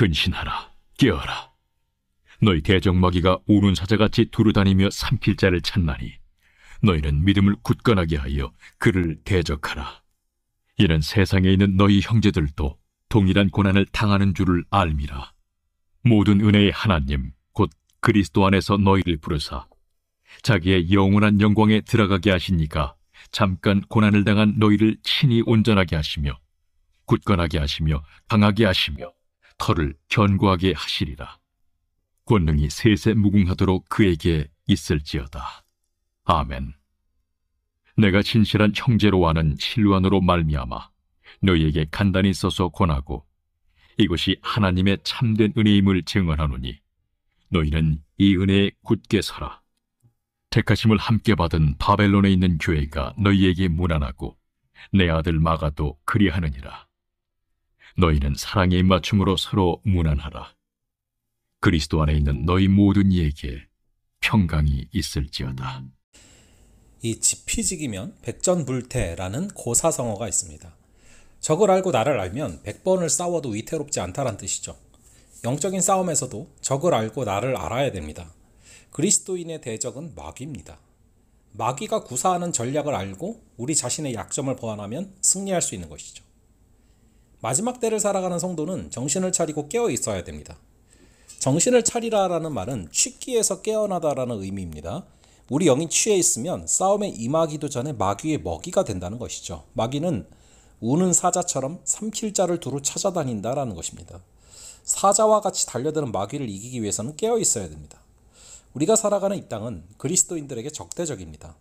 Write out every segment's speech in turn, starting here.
근신하라, 깨어라. 너희 대적마귀가 우는 사자같이 두루다니며 삼킬 자를 찾나니 너희는 믿음을 굳건하게 하여 그를 대적하라. 이는 세상에 있는 너희 형제들도 동일한 고난을 당하는 줄을 알미라. 모든 은혜의 하나님, 곧 그리스도 안에서 너희를 부르사 자기의 영원한 영광에 들어가게 하시니까 잠깐 고난을 당한 너희를 친히 온전하게 하시며 굳건하게 하시며 강하게 하시며 털을 견고하게 하시리라. 권능이 세세 무궁하도록 그에게 있을지어다. 아멘. 내가 진실한 형제로 아는 실루안으로 말미암아 너희에게 간단히 써서 권하고 이것이 하나님의 참된 은혜임을 증언하노니 너희는 이 은혜에 굳게 서라. 택하심을 함께 받은 바벨론에 있는 교회가 너희에게 무난하고 내 아들 마가도 그리하느니라. 너희는 사랑의 맞춤으로 서로 무난하라. 그리스도 안에 있는 너희 모든 이에게 평강이 있을지어다. 이 지피지기면 백전불태라는 고사성어가 있습니다. 적을 알고 나를 알면 백번을 싸워도 위태롭지 않다란 뜻이죠. 영적인 싸움에서도 적을 알고 나를 알아야 됩니다. 그리스도인의 대적은 마귀입니다. 마귀가 구사하는 전략을 알고 우리 자신의 약점을 보완하면 승리할 수 있는 것이죠. 마지막 때를 살아가는 성도는 정신을 차리고 깨어 있어야 됩니다. 정신을 차리라라는 말은 취기에서 깨어나다라는 의미입니다. 우리 영이 취해 있으면 싸움에 임하기도 전에 마귀의 먹이가 된다는 것이죠. 마귀는 우는 사자처럼 삼킬자를 두루 찾아다닌다라는 것입니다. 사자와 같이 달려드는 마귀를 이기기 위해서는 깨어 있어야 됩니다. 우리가 살아가는 이 땅은 그리스도인들에게 적대적입니다.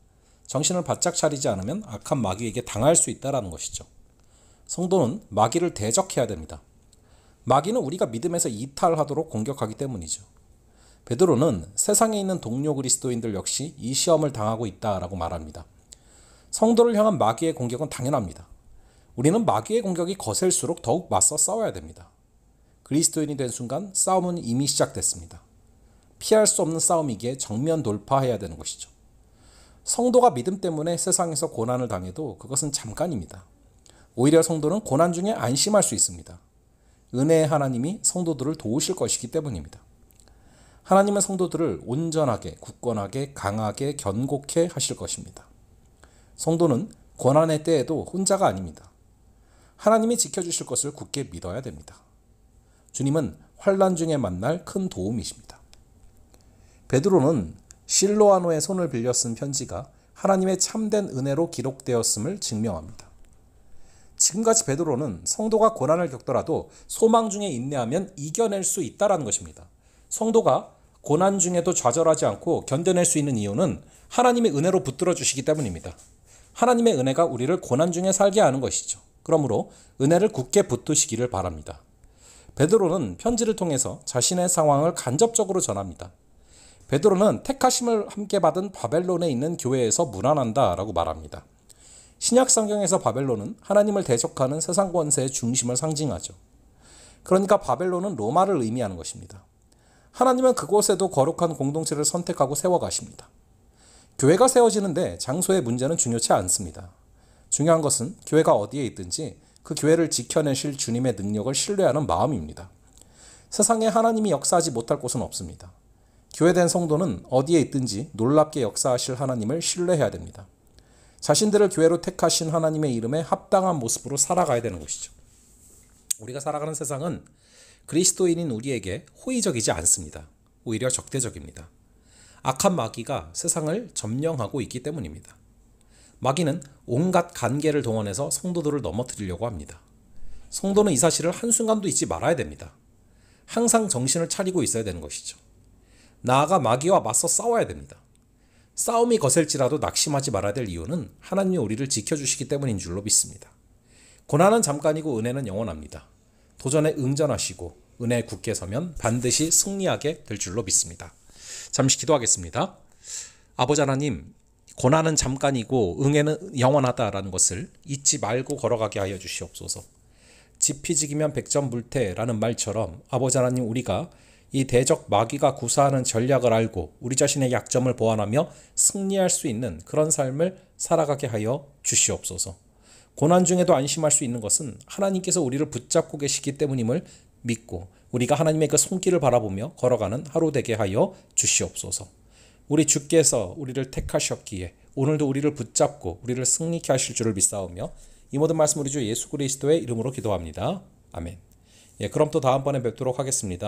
정신을 바짝 차리지 않으면 악한 마귀에게 당할 수 있다라는 것이죠. 성도는 마귀를 대적해야 됩니다. 마귀는 우리가 믿음에서 이탈하도록 공격하기 때문이죠. 베드로는 세상에 있는 동료 그리스도인들 역시 이 시험을 당하고 있다라고 말합니다. 성도를 향한 마귀의 공격은 당연합니다. 우리는 마귀의 공격이 거셀수록 더욱 맞서 싸워야 됩니다. 그리스도인이 된 순간 싸움은 이미 시작됐습니다. 피할 수 없는 싸움이기에 정면 돌파해야 되는 것이죠. 성도가 믿음 때문에 세상에서 고난을 당해도 그것은 잠깐입니다. 오히려 성도는 고난 중에 안심할 수 있습니다. 은혜의 하나님이 성도들을 도우실 것이기 때문입니다. 하나님은 성도들을 온전하게, 굳건하게, 강하게, 견곡해 하실 것입니다. 성도는 고난의 때에도 혼자가 아닙니다. 하나님이 지켜주실 것을 굳게 믿어야 됩니다. 주님은 환란 중에 만날 큰 도움이십니다. 베드로는 실로아노의 손을 빌려 쓴 편지가 하나님의 참된 은혜로 기록되었음을 증명합니다. 지금까지 베드로는 성도가 고난을 겪더라도 소망 중에 인내하면 이겨낼 수 있다라는 것입니다. 성도가 고난 중에도 좌절하지 않고 견뎌낼 수 있는 이유는 하나님의 은혜로 붙들어 주시기 때문입니다. 하나님의 은혜가 우리를 고난 중에 살게 하는 것이죠. 그러므로 은혜를 굳게 붙드시기를 바랍니다. 베드로는 편지를 통해서 자신의 상황을 간접적으로 전합니다. 베드로는 택하심을 함께 받은 바벨론에 있는 교회에서 무난한다라고 말합니다. 신약 성경에서 바벨론은 하나님을 대적하는 세상 권세의 중심을 상징하죠. 그러니까 바벨론은 로마를 의미하는 것입니다. 하나님은 그곳에도 거룩한 공동체를 선택하고 세워가십니다. 교회가 세워지는데 장소의 문제는 중요치 않습니다. 중요한 것은 교회가 어디에 있든지 그 교회를 지켜내실 주님의 능력을 신뢰하는 마음입니다. 세상에 하나님이 역사하지 못할 곳은 없습니다. 교회된 성도는 어디에 있든지 놀랍게 역사하실 하나님을 신뢰해야 됩니다. 자신들을 교회로 택하신 하나님의 이름에 합당한 모습으로 살아가야 되는 것이죠. 우리가 살아가는 세상은 그리스도인인 우리에게 호의적이지 않습니다. 오히려 적대적입니다. 악한 마귀가 세상을 점령하고 있기 때문입니다. 마귀는 온갖 관계를 동원해서 성도들을 넘어뜨리려고 합니다. 성도는 이 사실을 한순간도 잊지 말아야 됩니다. 항상 정신을 차리고 있어야 되는 것이죠. 나아가 마귀와 맞서 싸워야 됩니다. 싸움이 거셀지라도 낙심하지 말아야 될 이유는 하나님이 우리를 지켜주시기 때문인 줄로 믿습니다. 고난은 잠깐이고 은혜는 영원합니다. 도전에 응전하시고 은혜에 굳게 서면 반드시 승리하게 될 줄로 믿습니다. 잠시 기도하겠습니다. 아버지 하나님, 고난은 잠깐이고 응애는 영원하다라는 것을 잊지 말고 걸어가게 하여 주시옵소서. 지피지기면 백전불태라는 말처럼 아버지 하나님 우리가 이 대적 마귀가 구사하는 전략을 알고 우리 자신의 약점을 보완하며 승리할 수 있는 그런 삶을 살아가게 하여 주시옵소서. 고난 중에도 안심할 수 있는 것은 하나님께서 우리를 붙잡고 계시기 때문임을 믿고 우리가 하나님의 그 손길을 바라보며 걸어가는 하루 되게 하여 주시옵소서. 우리 주께서 우리를 택하셨기에 오늘도 우리를 붙잡고 우리를 승리케 하실 줄을 믿사오며 이 모든 말씀 우리 주 예수 그리스도의 이름으로 기도합니다. 아멘. 예, 그럼 또 다음번에 뵙도록 하겠습니다.